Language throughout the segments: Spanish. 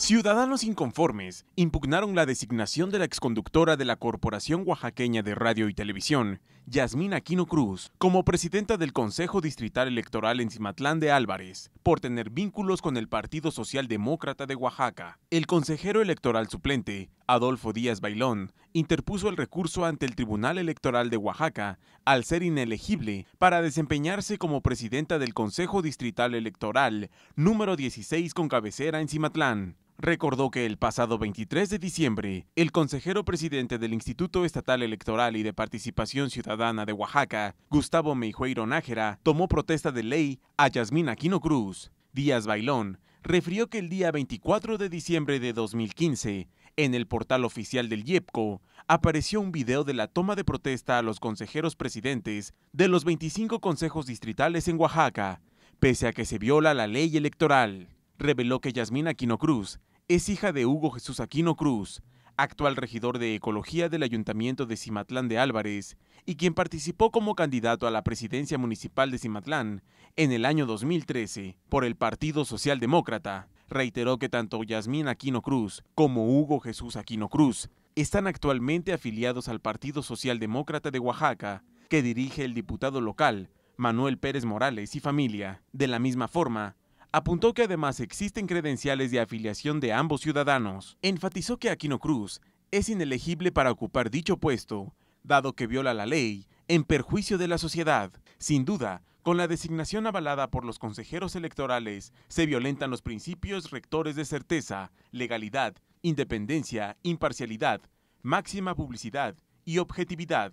Ciudadanos inconformes impugnaron la designación de la exconductora de la Corporación Oaxaqueña de Radio y Televisión, Yasmín Aquino Cruz, como presidenta del Consejo Distrital Electoral en Cimatlán de Álvarez, por tener vínculos con el Partido Socialdemócrata de Oaxaca. El consejero electoral suplente, Adolfo Díaz Bailón, interpuso el recurso ante el Tribunal Electoral de Oaxaca al ser inelegible para desempeñarse como presidenta del Consejo Distrital Electoral número 16 con cabecera en Cimatlán recordó que el pasado 23 de diciembre, el consejero presidente del Instituto Estatal Electoral y de Participación Ciudadana de Oaxaca, Gustavo Meijueiro Nájera, tomó protesta de ley a Yasmín Aquino Cruz. Díaz Bailón refirió que el día 24 de diciembre de 2015, en el portal oficial del IEPCO, apareció un video de la toma de protesta a los consejeros presidentes de los 25 consejos distritales en Oaxaca, pese a que se viola la ley electoral reveló que Yasmín Aquino Cruz es hija de Hugo Jesús Aquino Cruz, actual regidor de Ecología del Ayuntamiento de Cimatlán de Álvarez, y quien participó como candidato a la presidencia municipal de Cimatlán en el año 2013 por el Partido Socialdemócrata. Reiteró que tanto Yasmín Aquino Cruz como Hugo Jesús Aquino Cruz están actualmente afiliados al Partido Socialdemócrata de Oaxaca, que dirige el diputado local, Manuel Pérez Morales y familia. De la misma forma, Apuntó que además existen credenciales de afiliación de ambos ciudadanos. Enfatizó que Aquino Cruz es inelegible para ocupar dicho puesto, dado que viola la ley en perjuicio de la sociedad. Sin duda, con la designación avalada por los consejeros electorales, se violentan los principios rectores de certeza, legalidad, independencia, imparcialidad, máxima publicidad y objetividad,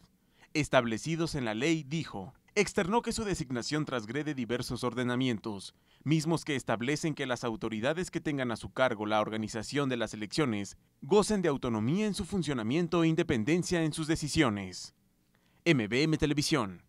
establecidos en la ley, dijo externó que su designación transgrede diversos ordenamientos, mismos que establecen que las autoridades que tengan a su cargo la organización de las elecciones gocen de autonomía en su funcionamiento e independencia en sus decisiones. MBM Televisión